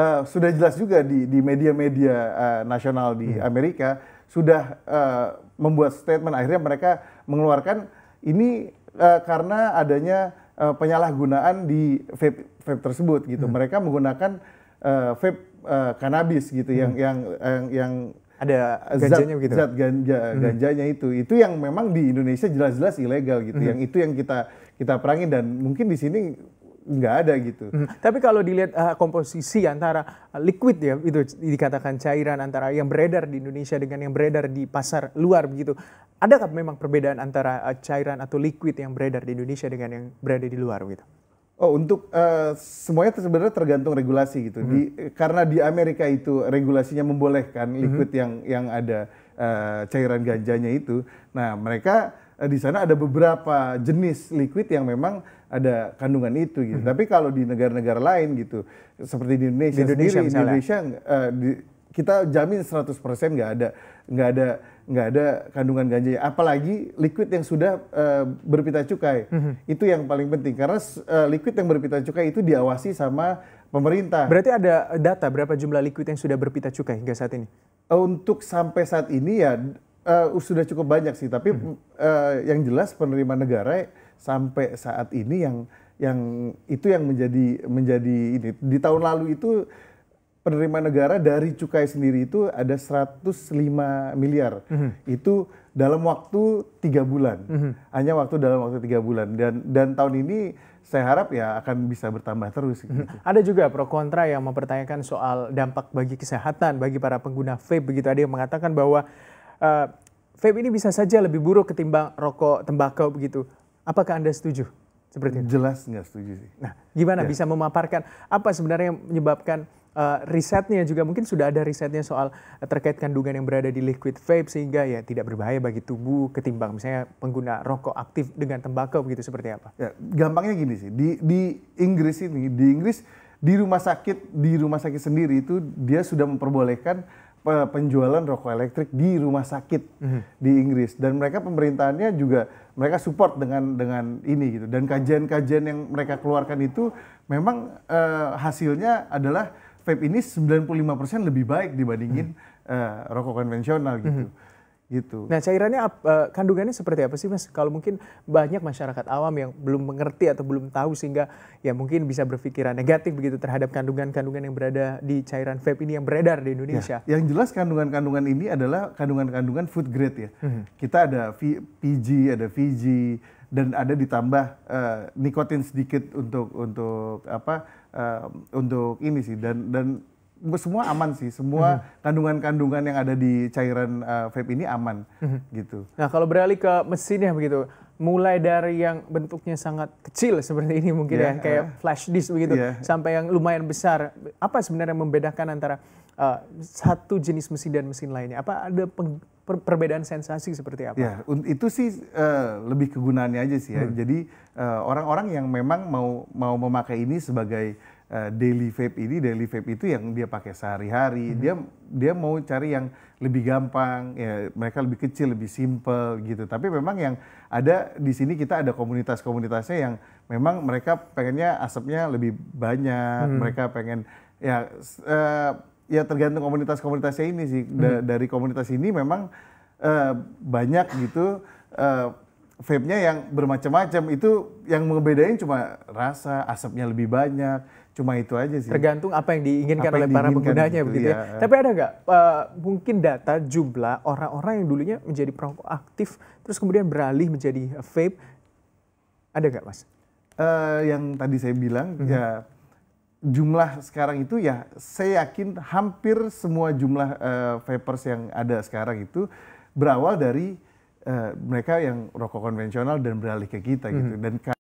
Eh, sudah jelas juga di media-media uh, nasional di hmm. Amerika sudah uh, membuat statement akhirnya mereka mengeluarkan ini uh, karena adanya uh, penyalahgunaan di vape vape tersebut gitu. Hmm. Mereka menggunakan uh, vape uh, gitu yang, hmm. yang yang yang ada ganjanya zat, Zat ganja hmm. ganjanya itu. Itu yang memang di Indonesia jelas-jelas ilegal gitu. Hmm. Yang itu yang kita kita perangin dan mungkin di sini nggak ada gitu. Hmm. Tapi kalau dilihat uh, komposisi antara eh, liquid ya itu dikatakan cairan antara yang beredar di Indonesia dengan yang beredar di pasar luar begitu, adakah memang perbedaan antara uh, cairan atau liquid yang beredar di Indonesia dengan yang berada di luar gitu? Oh untuk uh, semuanya sebenarnya tergantung regulasi gitu. Hmm. Di, karena di Amerika itu regulasinya membolehkan hmm. liquid hmm. yang yang ada uh, cairan ganjanya itu. Nah mereka Eh, di sana ada beberapa jenis liquid yang memang ada kandungan itu gitu. Hmm. Tapi kalau di negara-negara lain gitu, seperti di Indonesia, di Indonesia sendiri, misalnya. Indonesia uh, di, kita jamin 100% nggak ada nggak ada nggak ada kandungan ganja apalagi liquid yang sudah uh, berpita cukai -hmm. itu yang paling penting karena uh, liquid yang berpita cukai itu diawasi sama pemerintah berarti ada data berapa jumlah liquid yang sudah berpita cukai hingga saat ini untuk sampai saat ini ya uh, sudah cukup banyak sih, tapi hmm. uh, yang jelas penerima negara sampai saat ini yang yang itu yang menjadi menjadi ini di tahun lalu itu penerima negara dari cukai sendiri itu ada 105 miliar. -hmm. Itu dalam waktu tiga bulan. -hmm. Hanya waktu dalam waktu tiga bulan dan dan tahun ini saya harap ya akan bisa bertambah terus. Gitu. Mm-hmm. Ada juga pro kontra yang mempertanyakan soal dampak bagi kesehatan bagi para pengguna vape begitu. Ada yang mengatakan bahwa uh, vape ini bisa saja lebih buruk ketimbang rokok tembakau begitu. Apakah Anda setuju? Seperti itu. Jelas nggak setuju sih. Nah, gimana ya. bisa memaparkan apa sebenarnya yang menyebabkan uh, risetnya juga mungkin sudah ada risetnya soal uh, terkait kandungan yang berada di liquid vape sehingga ya tidak berbahaya bagi tubuh ketimbang misalnya pengguna rokok aktif dengan tembakau begitu seperti apa? Ya, gampangnya gini sih. Di di Inggris ini, di Inggris di rumah sakit di rumah sakit sendiri itu dia sudah memperbolehkan penjualan rokok elektrik di rumah sakit mm-hmm. di Inggris dan mereka pemerintahannya juga mereka support dengan dengan ini gitu dan kajian-kajian yang mereka keluarkan itu memang uh, hasilnya adalah vape ini 95% lebih baik dibandingin mm-hmm. uh, rokok konvensional gitu. Mm-hmm. Gitu. Nah cairannya eh, kandungannya seperti apa sih mas? Kalau mungkin banyak masyarakat awam yang belum mengerti atau belum tahu sehingga ya mungkin bisa berpikiran negatif begitu terhadap kandungan-kandungan yang berada di cairan vape ini yang beredar di Indonesia. Ya, yang jelas kandungan-kandungan ini adalah kandungan-kandungan food grade ya. Hmm. Kita ada PG, ada VG, dan ada ditambah uh, nikotin sedikit untuk untuk apa uh, untuk ini sih dan dan semua aman sih, semua mhm. kandungan-kandungan yang ada di cairan uh, vape ini aman mhm. gitu. Nah, kalau beralih ke mesinnya begitu, mulai dari yang bentuknya sangat kecil seperti ini mungkin yeah, ya, iya, eh. kayak uh, flash disk begitu, yeah. sampai yang lumayan besar. Apa sebenarnya membedakan antara uh, satu jenis mesin dan mesin lainnya? Apa ada per, perbedaan sensasi seperti apa? Ya, itu sih uh, lebih kegunaannya aja sih ya. Hmm. Jadi orang-orang uh, yang memang mau mau memakai ini sebagai Eh, daily vape ini daily vape itu yang dia pakai sehari-hari hmm. dia dia mau cari yang lebih gampang ya mereka lebih kecil lebih simple gitu tapi memang yang ada di sini kita ada komunitas-komunitasnya yang memang mereka pengennya asapnya lebih banyak hmm. mereka pengen ya uh, ya tergantung komunitas-komunitasnya ini sih hmm. da dari komunitas ini memang uh, banyak gitu uh, vape-nya yang bermacam-macam itu yang membedain cuma rasa asapnya lebih banyak cuma itu aja sih. Tergantung apa yang diinginkan apa yang oleh diinginkan para penggunanya gitu, begitu ya. ya. Tapi ada nggak uh, mungkin data jumlah orang-orang yang dulunya menjadi perokok aktif terus kemudian beralih menjadi vape? Ada nggak mas? Uh, yang tadi saya bilang -hmm. ya jumlah sekarang itu ya saya yakin hampir semua jumlah uh, vapers yang ada sekarang itu berawal dari uh, mereka yang rokok konvensional dan beralih ke kita -hmm. gitu mhm. dan